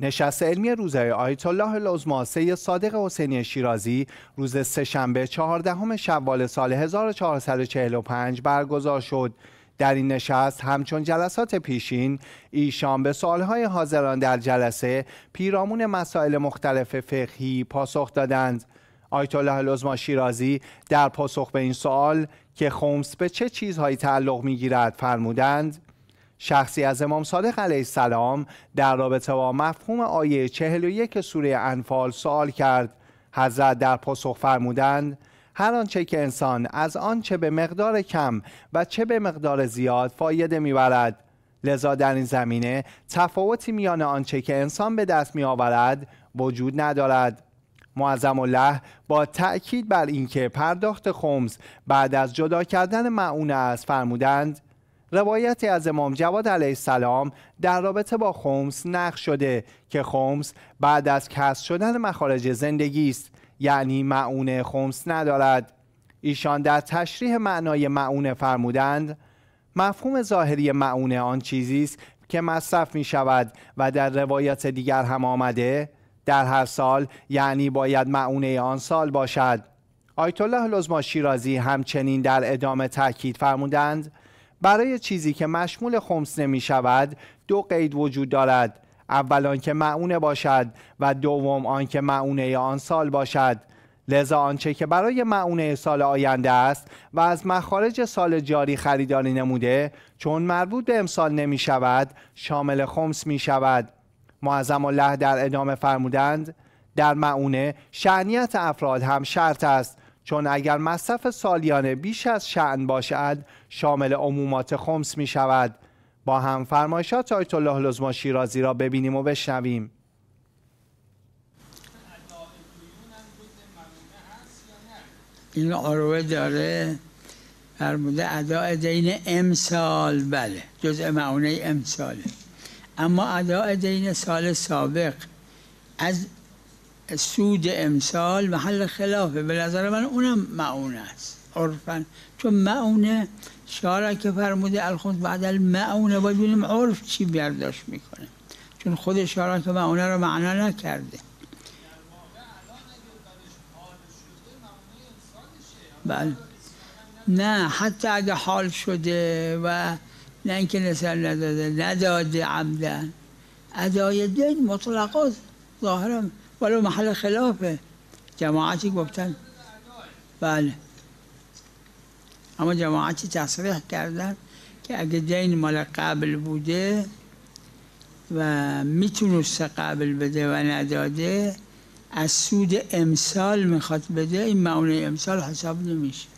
نشست علمی روزه آیت الله العظما صادق حسینی شیرازی روز سهشنبه چهاردهم شوال سال 1445 برگزار شد در این نشست همچون جلسات پیشین ایشان به سالهای حاضران در جلسه پیرامون مسائل مختلف فقهی پاسخ دادند آیت الله العظما شیرازی در پاسخ به این سوال که خمس به چه چیزهایی تعلق میگیرد فرمودند شخصی از امام صادق علیه السلام در رابطه با مفهوم آیه 41 سوره انفال سوال کرد حضرت در پاسخ فرمودند هر آنچه که انسان از آن چه به مقدار کم و چه به مقدار زیاد فایده میبرد لذا در این زمینه تفاوتی میان آنچه که انسان به دست می آورد وجود ندارد معظم الله با تأکید بر اینکه پرداخت خمس بعد از جدا کردن معونه از فرمودند روایتی از امام جواد علیه السلام در رابطه با خمس نقش شده که خمس بعد از کسب شدن مخارج زندگی است یعنی معونه خمس ندارد ایشان در تشریح معنای معونه فرمودند مفهوم ظاهری معونه آن چیزی است که مصرف می شود و در روایت دیگر هم آمده در هر سال یعنی باید معونه آن سال باشد آیت الله لزما شیرازی همچنین در ادامه تاکید فرمودند برای چیزی که مشمول خمس نمی شود دو قید وجود دارد اول آنکه معونه باشد و دوم آنکه معونه آن سال باشد لذا آنچه که برای معونه سال آینده است و از مخارج سال جاری خریداری نموده چون مربوط به امسال نمی شود شامل خمس می شود معظم الله در ادامه فرمودند در معونه شعنیت افراد هم شرط است چون اگر مصرف سالیانه بیش از شعن باشد شامل عمومات خمس می شود با هم فرمایشات آیت الله لزما شیرازی را ببینیم و بشنویم این آروه داره فرموده اداع دین امسال بله جزء معونه امساله اما اداع دین سال سابق از سود امثال محل خلافه به نظر من اونم معون است عرفا چون معونه شارع که فرموده الخوند بعد المعونه باید ببینیم عرف چی برداشت میکنه چون خود شارع که معونه رو معنا نکرده بله نه حتی اگه حال شده و نه اینکه نسل نداده نداده عمدن ادای دین مطلقات ظاهرم ولو محل خلافه جماعتی گفتن بله اما جماعتی تصریح کردن که اگه دین مال قبل بوده و میتونست قبل بده و نداده از سود امسال میخواد بده این معنی امسال حساب نمیشه